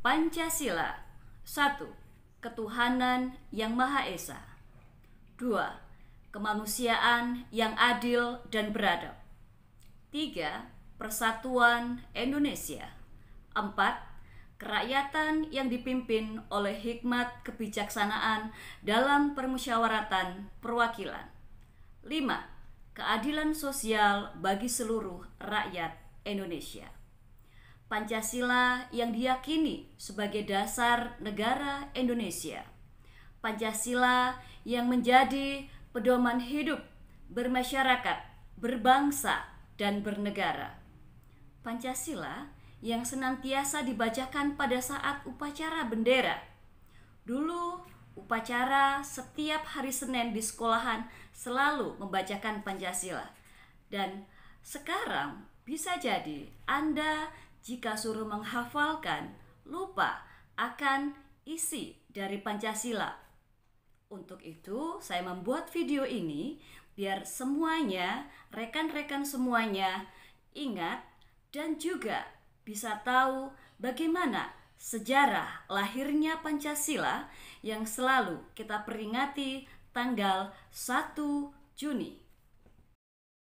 Pancasila 1. Ketuhanan yang Maha Esa 2. Kemanusiaan yang adil dan beradab 3. Persatuan Indonesia 4. Kerakyatan yang dipimpin oleh hikmat kebijaksanaan dalam permusyawaratan perwakilan 5. Keadilan sosial bagi seluruh rakyat Indonesia Pancasila yang diyakini sebagai dasar negara Indonesia. Pancasila yang menjadi pedoman hidup bermasyarakat, berbangsa, dan bernegara. Pancasila yang senantiasa dibacakan pada saat upacara bendera. Dulu, upacara setiap hari Senin di sekolahan selalu membacakan Pancasila. Dan sekarang bisa jadi Anda jika suruh menghafalkan, lupa akan isi dari Pancasila. Untuk itu, saya membuat video ini biar semuanya, rekan-rekan semuanya, ingat dan juga bisa tahu bagaimana sejarah lahirnya Pancasila yang selalu kita peringati tanggal 1 Juni.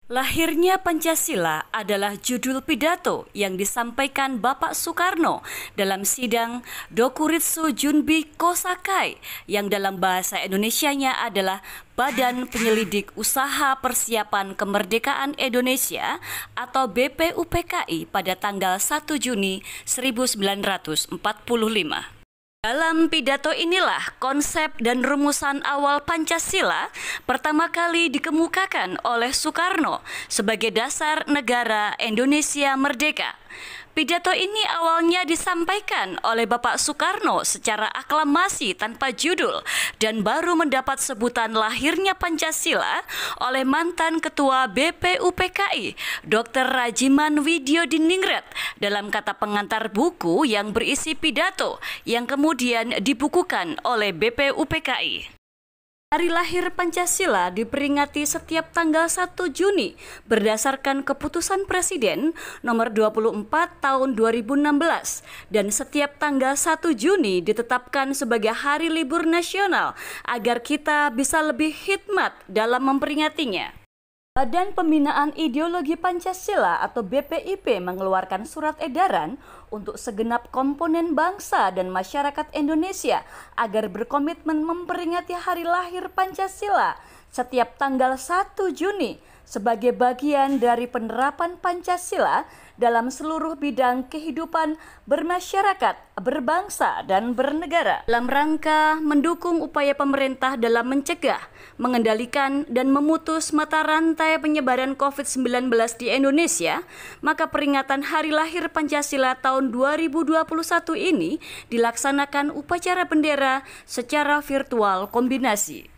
Lahirnya Pancasila adalah judul pidato yang disampaikan Bapak Soekarno dalam sidang Dokuritsu Junbi Kosakai yang dalam bahasa Indonesianya adalah Badan Penyelidik Usaha Persiapan Kemerdekaan Indonesia atau BPUPKI pada tanggal 1 Juni 1945. Dalam pidato inilah konsep dan rumusan awal Pancasila pertama kali dikemukakan oleh Soekarno sebagai dasar negara Indonesia merdeka. Pidato ini awalnya disampaikan oleh Bapak Soekarno secara aklamasi tanpa judul dan baru mendapat sebutan lahirnya Pancasila oleh mantan Ketua BPUPKI Dr. Rajiman Widyo Diningrat dalam kata pengantar buku yang berisi pidato yang kemudian dibukukan oleh BPUPKI. Hari lahir Pancasila diperingati setiap tanggal 1 Juni berdasarkan keputusan Presiden nomor 24 tahun 2016 dan setiap tanggal 1 Juni ditetapkan sebagai hari libur nasional agar kita bisa lebih hikmat dalam memperingatinya. Badan Pembinaan Ideologi Pancasila atau BPIP mengeluarkan surat edaran untuk segenap komponen bangsa dan masyarakat Indonesia agar berkomitmen memperingati hari lahir Pancasila setiap tanggal 1 Juni sebagai bagian dari penerapan Pancasila dalam seluruh bidang kehidupan bermasyarakat, berbangsa, dan bernegara. Dalam rangka mendukung upaya pemerintah dalam mencegah, mengendalikan, dan memutus mata rantai penyebaran COVID-19 di Indonesia, maka peringatan Hari Lahir Pancasila tahun 2021 ini dilaksanakan upacara bendera secara virtual kombinasi.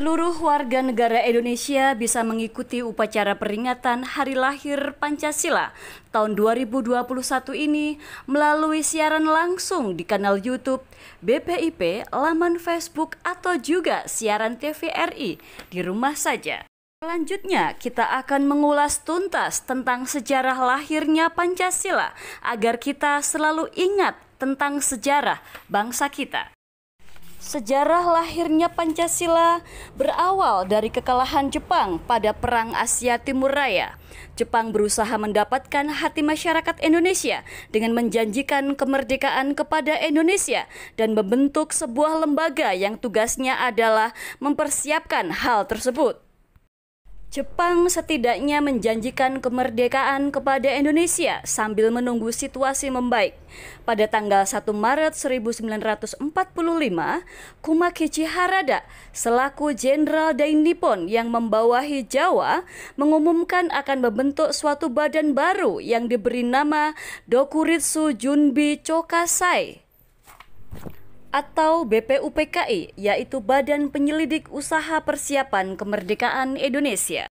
Seluruh warga negara Indonesia bisa mengikuti upacara peringatan Hari Lahir Pancasila tahun 2021 ini melalui siaran langsung di kanal YouTube BPIP, laman Facebook atau juga siaran TVRI di rumah saja. Selanjutnya, kita akan mengulas tuntas tentang sejarah lahirnya Pancasila agar kita selalu ingat tentang sejarah bangsa kita. Sejarah lahirnya Pancasila berawal dari kekalahan Jepang pada Perang Asia Timur Raya. Jepang berusaha mendapatkan hati masyarakat Indonesia dengan menjanjikan kemerdekaan kepada Indonesia dan membentuk sebuah lembaga yang tugasnya adalah mempersiapkan hal tersebut. Jepang setidaknya menjanjikan kemerdekaan kepada Indonesia sambil menunggu situasi membaik. Pada tanggal 1 Maret 1945, Kumakichi Harada selaku Jenderal Dainipon yang membawahi Jawa mengumumkan akan membentuk suatu badan baru yang diberi nama Dokuritsu Junbi Chokasai atau BPUPKI, yaitu Badan Penyelidik Usaha Persiapan Kemerdekaan Indonesia.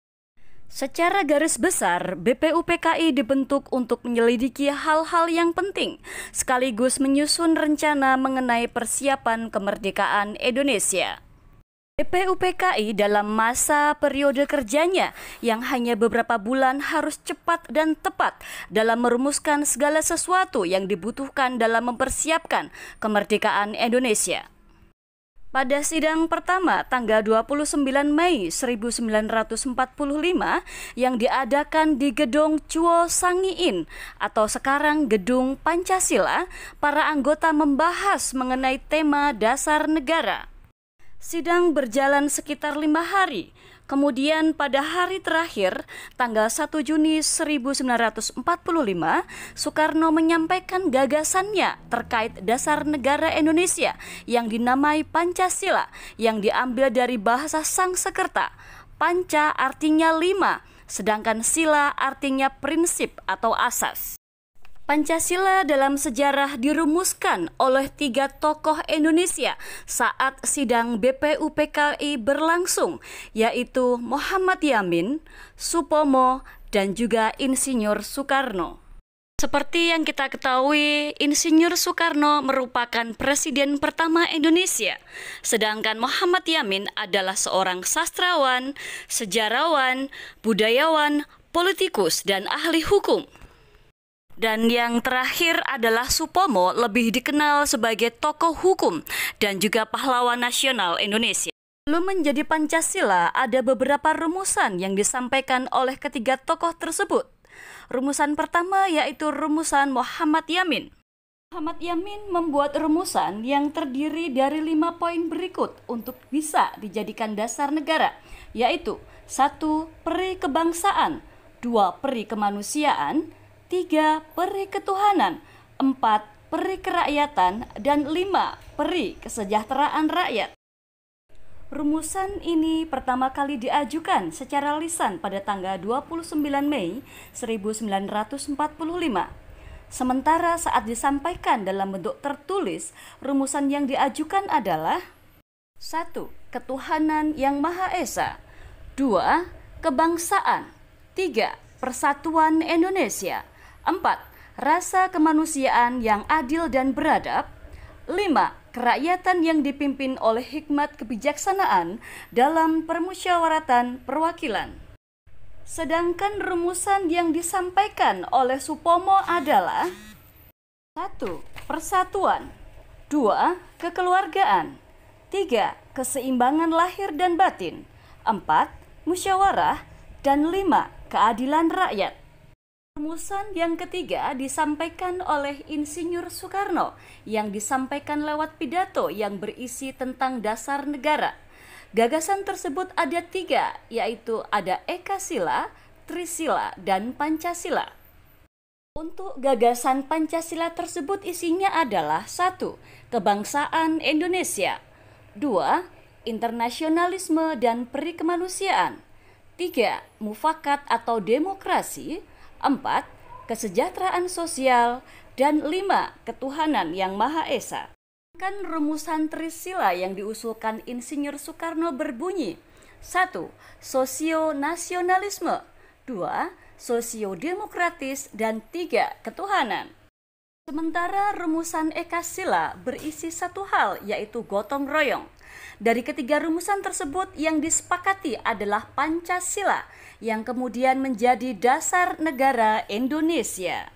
Secara garis besar, BPUPKI dibentuk untuk menyelidiki hal-hal yang penting, sekaligus menyusun rencana mengenai persiapan kemerdekaan Indonesia. PUPKI dalam masa periode kerjanya yang hanya beberapa bulan harus cepat dan tepat dalam merumuskan segala sesuatu yang dibutuhkan dalam mempersiapkan kemerdekaan Indonesia. Pada sidang pertama tanggal 29 Mei 1945 yang diadakan di Gedung Chuo Sangiin atau sekarang Gedung Pancasila, para anggota membahas mengenai tema dasar negara. Sidang berjalan sekitar lima hari. Kemudian pada hari terakhir, tanggal 1 Juni 1945, Soekarno menyampaikan gagasannya terkait dasar negara Indonesia yang dinamai Pancasila yang diambil dari bahasa Sang Sekerta. Panca artinya lima, sedangkan sila artinya prinsip atau asas. Pancasila dalam sejarah dirumuskan oleh tiga tokoh Indonesia saat sidang BPUPKI berlangsung, yaitu Muhammad Yamin, Supomo, dan juga Insinyur Soekarno. Seperti yang kita ketahui, Insinyur Soekarno merupakan presiden pertama Indonesia, sedangkan Muhammad Yamin adalah seorang sastrawan, sejarawan, budayawan, politikus, dan ahli hukum. Dan yang terakhir adalah Supomo lebih dikenal sebagai tokoh hukum dan juga pahlawan nasional Indonesia. Belum menjadi Pancasila, ada beberapa rumusan yang disampaikan oleh ketiga tokoh tersebut. Rumusan pertama yaitu rumusan Muhammad Yamin. Muhammad Yamin membuat rumusan yang terdiri dari lima poin berikut untuk bisa dijadikan dasar negara, yaitu satu Peri kebangsaan, dua Peri kemanusiaan, 3. Peri ketuhanan 4. Peri kerakyatan dan 5. Peri kesejahteraan rakyat Rumusan ini pertama kali diajukan secara lisan pada tanggal 29 Mei 1945. Sementara saat disampaikan dalam bentuk tertulis, rumusan yang diajukan adalah 1. Ketuhanan yang Maha Esa 2. Kebangsaan 3. Persatuan Indonesia 4. Rasa kemanusiaan yang adil dan beradab. 5. Kerakyatan yang dipimpin oleh hikmat kebijaksanaan dalam permusyawaratan perwakilan. Sedangkan rumusan yang disampaikan oleh Supomo adalah 1. Persatuan 2. Kekeluargaan 3. Keseimbangan lahir dan batin 4. Musyawarah dan 5. Keadilan rakyat Rumusan yang ketiga disampaikan oleh Insinyur Soekarno yang disampaikan lewat pidato yang berisi tentang dasar negara. Gagasan tersebut ada tiga, yaitu ada Eka Sila, Trisila, dan Pancasila. Untuk gagasan Pancasila tersebut isinya adalah satu, Kebangsaan Indonesia dua, Internasionalisme dan perikemanusiaan tiga, Mufakat atau demokrasi 4. Kesejahteraan sosial dan 5. Ketuhanan yang Maha Esa. Kan rumusan Trisila yang diusulkan Insinyur Soekarno berbunyi 1. Sosio-nasionalisme 2. Sosiodemokratis dan 3. Ketuhanan Sementara rumusan Eka Sila berisi satu hal yaitu gotong royong dari ketiga rumusan tersebut yang disepakati adalah Pancasila yang kemudian menjadi dasar negara Indonesia.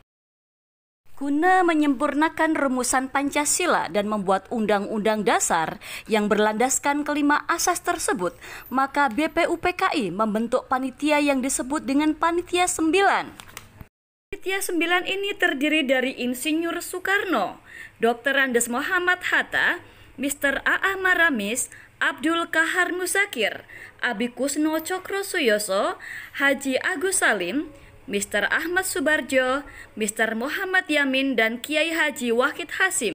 Guna menyempurnakan rumusan Pancasila dan membuat undang-undang dasar yang berlandaskan kelima asas tersebut, maka BPUPKI membentuk panitia yang disebut dengan Panitia sembilan. Panitia sembilan ini terdiri dari Insinyur Soekarno, Dr. Andes Muhammad Hatta, Mr. A.A. Maramis, Abdul Kahar Musakir, Abikusno Cokro Suyoso, Haji Agus Salim, Mr. Ahmad Subarjo, Mr. Muhammad Yamin, dan Kiai Haji Wahid Hasim.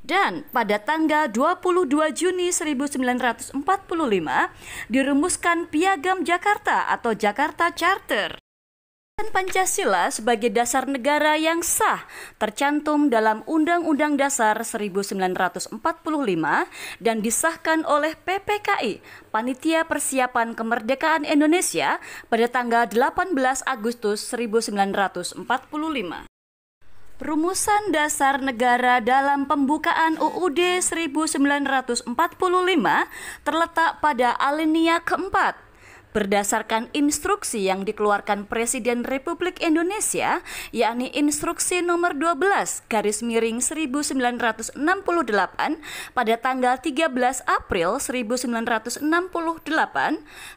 Dan pada tanggal 22 Juni 1945 dirumuskan Piagam Jakarta atau Jakarta Charter. Pancasila sebagai dasar negara yang sah tercantum dalam Undang-Undang Dasar 1945 dan disahkan oleh PPKI, Panitia Persiapan Kemerdekaan Indonesia pada tanggal 18 Agustus 1945. Rumusan dasar negara dalam pembukaan UUD 1945 terletak pada alinea keempat berdasarkan instruksi yang dikeluarkan Presiden Republik Indonesia, yakni instruksi nomor 12 garis miring 1968 pada tanggal 13 April 1968,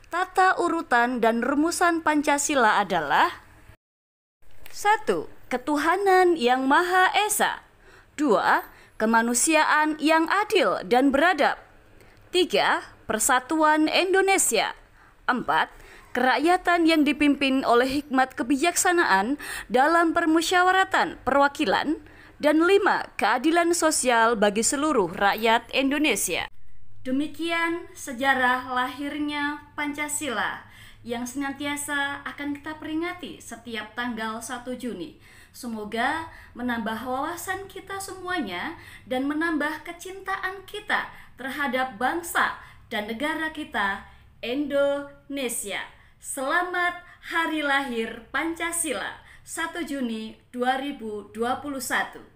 tata urutan dan rumusan Pancasila adalah 1. Ketuhanan yang Maha Esa 2. Kemanusiaan yang adil dan beradab 3. Persatuan Indonesia 4. Kerakyatan yang dipimpin oleh hikmat kebijaksanaan dalam permusyawaratan perwakilan dan 5. Keadilan sosial bagi seluruh rakyat Indonesia. Demikian sejarah lahirnya Pancasila yang senantiasa akan kita peringati setiap tanggal 1 Juni. Semoga menambah wawasan kita semuanya dan menambah kecintaan kita terhadap bangsa dan negara kita Indonesia. Selamat Hari Lahir Pancasila 1 Juni 2021.